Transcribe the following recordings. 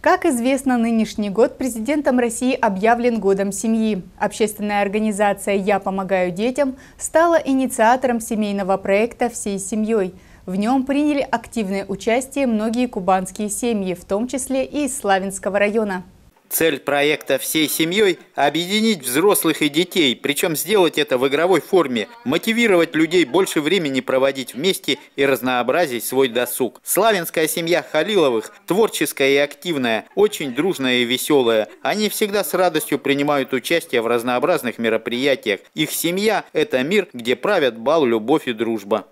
Как известно, нынешний год президентом России объявлен годом семьи. Общественная организация «Я помогаю детям» стала инициатором семейного проекта «Всей семьей». В нем приняли активное участие многие кубанские семьи, в том числе и из Славянского района. Цель проекта «Всей семьей» – объединить взрослых и детей, причем сделать это в игровой форме, мотивировать людей больше времени проводить вместе и разнообразить свой досуг. Славянская семья Халиловых – творческая и активная, очень дружная и веселая. Они всегда с радостью принимают участие в разнообразных мероприятиях. Их семья – это мир, где правят бал, любовь и дружба.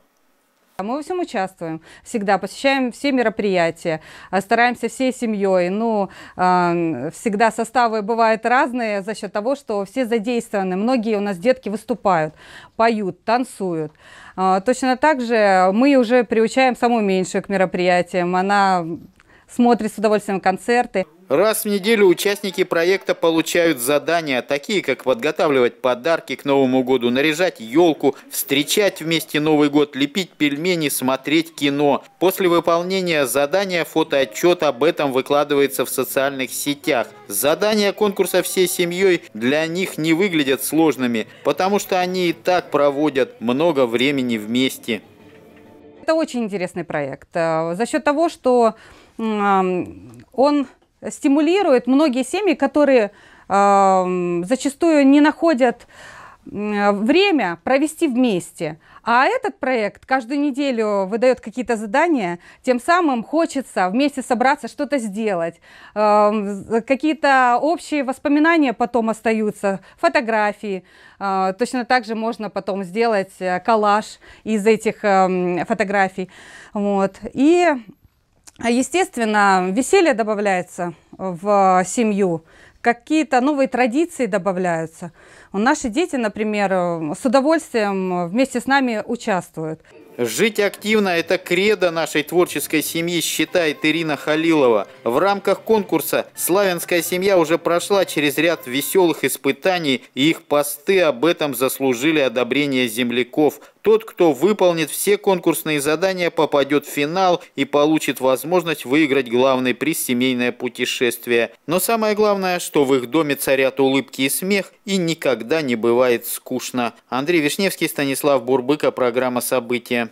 А мы во всем участвуем, всегда посещаем все мероприятия, э, стараемся всей семьей. Ну, всегда составы бывают разные за счет того, что все задействованы. Многие у нас детки выступают, поют, танцуют. А, точно так же мы уже приучаем самую меньшую к мероприятиям. Она смотрит с удовольствием концерты. Раз в неделю участники проекта получают задания, такие как подготавливать подарки к Новому году, наряжать елку, встречать вместе Новый год, лепить пельмени, смотреть кино. После выполнения задания фотоотчет об этом выкладывается в социальных сетях. Задания конкурса всей семьей для них не выглядят сложными, потому что они и так проводят много времени вместе. Это очень интересный проект. А, за счет того, что он стимулирует многие семьи, которые зачастую не находят время провести вместе. А этот проект каждую неделю выдает какие-то задания, тем самым хочется вместе собраться, что-то сделать. Какие-то общие воспоминания потом остаются, фотографии. А, точно так же можно потом сделать э, коллаж из этих фотографий. Вот. И а, естественно, веселье добавляется в семью, какие-то новые традиции добавляются. Э, наши дети, например, э, с удовольствием э, вместе с нами участвуют. Жить активно – это кредо нашей творческой семьи, считает Ирина Халилова. В рамках конкурса «Славянская семья» уже прошла через ряд веселых испытаний, и их посты об этом заслужили одобрение земляков. Тот, кто выполнит все конкурсные задания, попадет в финал и получит возможность выиграть главный приз «Семейное путешествие». Но самое главное, что в их доме царят улыбки и смех, и никогда никогда не бывает скучно. Андрей Вишневский, Станислав Бурбыка, программа «События».